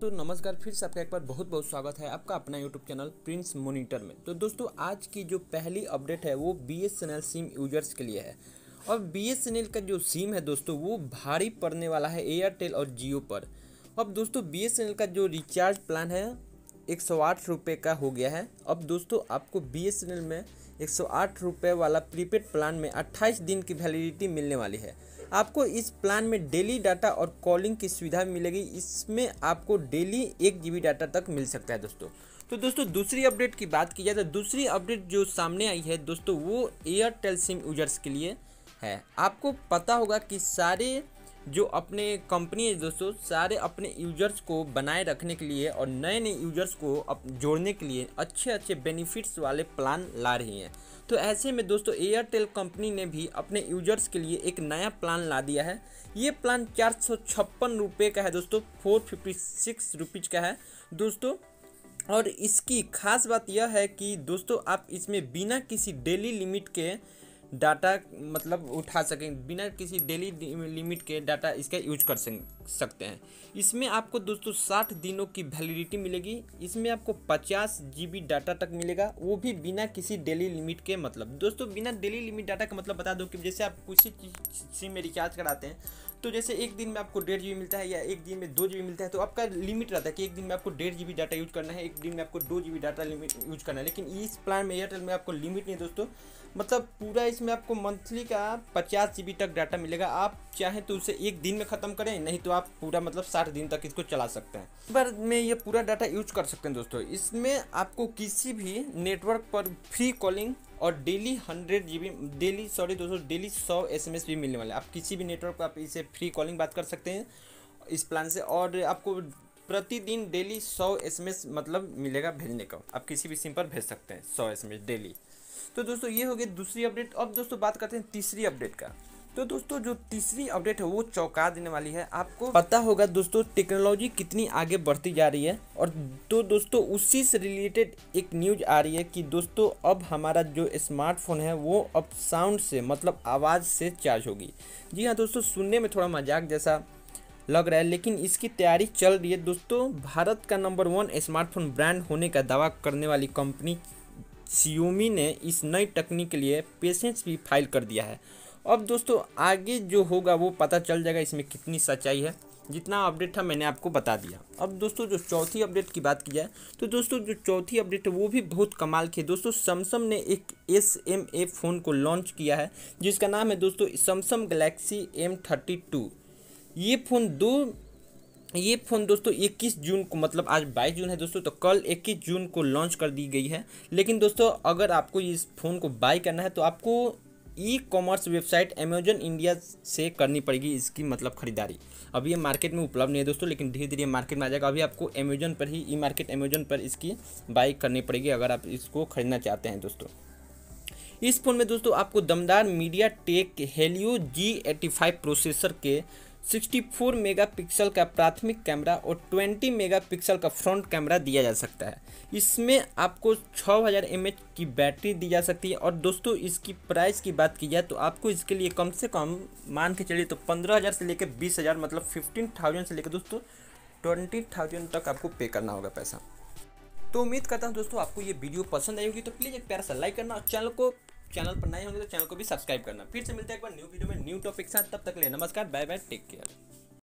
तो नमस्कार फिर से आपका एक बार बहुत बहुत स्वागत है आपका अपना यूट्यूब चैनल प्रिंस मोनिटर में तो दोस्तों आज की जो पहली अपडेट है वो B S N L SIM users के लिए है और बी एस एन एल का जो सिम है दोस्तों वो भारी पड़ने वाला है एयरटेल और जियो पर अब दोस्तों बी एस एन एल का जो रिचार्ज प्लान है एक सौ आठ रुपये का हो गया है अब दोस्तों आपको बी एस एन एल में एक सौ वाला प्रीपेड प्लान में 28 दिन की वैलिडिटी मिलने वाली है आपको इस प्लान में डेली डाटा और कॉलिंग की सुविधा मिलेगी इसमें आपको डेली एक जी डाटा तक मिल सकता है दोस्तों तो दोस्तों दूसरी अपडेट की बात की जाए तो दूसरी अपडेट जो सामने आई है दोस्तों वो एयरटेल सिम यूजर्स के लिए है आपको पता होगा कि सारे जो अपने कंपनी है दोस्तों सारे अपने यूजर्स को बनाए रखने के लिए और नए नए यूजर्स को अप जोड़ने के लिए अच्छे अच्छे बेनिफिट्स वाले प्लान ला रही हैं तो ऐसे में दोस्तों एयरटेल कंपनी ने भी अपने यूजर्स के लिए एक नया प्लान ला दिया है ये प्लान चार सौ छप्पन रुपये का है दोस्तों फोर फिफ्टी सिक्स रुपीज़ का है दोस्तों और इसकी खास बात यह है कि दोस्तों आप इसमें बिना किसी डेली लिमिट के डाटा मतलब उठा सकें बिना किसी डेली लिमिट के डाटा इसका यूज कर सकते हैं इसमें आपको दोस्तों साठ दिनों की वैलिडिटी मिलेगी इसमें आपको पचास जी डाटा तक मिलेगा वो भी बिना किसी डेली लिमिट के मतलब दोस्तों बिना डेली लिमिट डाटा का मतलब बता दो कि जैसे आप किसी सिम में रिचार्ज कराते हैं तो जैसे एक दिन में आपको डेढ़ जी मिलता है या एक दिन में दो जी मिलता है तो आपका लिमिट रहता है कि एक दिन में आपको डेढ़ जी डाटा यूज करना है एक दिन में आपको दो जी डाटा लिमिट यूज करना है लेकिन इस प्लान में एयरटेल में आपको लिमिट नहीं है दोस्तों मतलब पूरा इस इसमें आपको मंथली का पचास जी तक डाटा मिलेगा आप चाहें तो उसे एक दिन में ख़त्म करें नहीं तो आप पूरा मतलब साठ दिन तक इसको चला सकते हैं पर मैं ये पूरा डाटा यूज कर सकते हैं दोस्तों इसमें आपको किसी भी नेटवर्क पर फ्री कॉलिंग और daily hundred G daily sorry दोस्तों डेली सौ एस भी मिलने वाले आप किसी भी नेटवर्क पर आप इसे फ्री कॉलिंग बात कर सकते हैं इस प्लान से और आपको प्रतिदिन डेली सौ एस मतलब मिलेगा भेजने का आप किसी भी सिम पर भेज सकते हैं सौ एस डेली तो दोस्तों ये हो गई दूसरी अपडेट अब दोस्तों बात करते हैं तीसरी अपडेट का तो दोस्तों जो तीसरी अपडेट है वो चौंका देने वाली है आपको पता होगा दोस्तों टेक्नोलॉजी कितनी आगे बढ़ती जा रही है और तो दोस्तों उसी से रिलेटेड एक न्यूज आ रही है कि दोस्तों अब हमारा जो स्मार्टफोन है वो अब साउंड से मतलब आवाज़ से चार्ज होगी जी हाँ दोस्तों सुनने में थोड़ा मजाक जैसा लग रहा है लेकिन इसकी तैयारी चल रही है दोस्तों भारत का नंबर वन स्मार्टफोन ब्रांड होने का दावा करने वाली कंपनी सियोमी ने इस नई टेक्निक के लिए पेशेंस भी फाइल कर दिया है अब दोस्तों आगे जो होगा वो पता चल जाएगा इसमें कितनी सच्चाई है जितना अपडेट था मैंने आपको बता दिया अब दोस्तों जो चौथी अपडेट की बात की जाए तो दोस्तों जो चौथी अपडेट है वो भी बहुत कमाल की है दोस्तों सैमसंग ने एक एस एम ए फ़ोन को लॉन्च किया है जिसका नाम है दोस्तों Samsung Galaxy M thirty two ये फ़ोन दो ये फ़ोन दोस्तों 21 जून को मतलब आज 22 जून है दोस्तों तो कल 21 जून को लॉन्च कर दी गई है लेकिन दोस्तों अगर आपको इस फ़ोन को बाई करना है तो आपको e commerce website Amazon India से करनी पड़ेगी इसकी मतलब खरीदारी अभी ये मार्केट में उपलब्ध नहीं है दोस्तों लेकिन धीरे धीरे मार्केट में आ जाएगा अभी आपको अमेजोन पर ही ई मार्केट अमेजोन पर इसकी बाई करनी पड़ेगी अगर आप इसको खरीदना चाहते हैं दोस्तों इस फ़ोन में दोस्तों आपको दमदार MediaTek Helio G five processor के 64 मेगापिक्सल का प्राथमिक कैमरा और 20 मेगापिक्सल का फ्रंट कैमरा दिया जा सकता है इसमें आपको 6000 हज़ार की बैटरी दी जा सकती है और दोस्तों इसकी प्राइस की बात की जाए तो आपको इसके लिए कम से कम मान के चलिए तो 15000 से लेकर 20000 मतलब 15000 से लेकर दोस्तों 20000 तक आपको पे करना होगा पैसा तो उम्मीद करता हूँ दोस्तों आपको ये वीडियो पसंद आएगी तो प्लीज़ एक प्यारा सा लाइक करना और चैनल को चैनल पर नए होंगे तो चैनल को भी सब्सक्राइब करना फिर से मिलते हैं एक बार न्यू वीडियो में न्यू टॉपिक साथ तब तक ले नमस्कार बाय बाय टेक केयर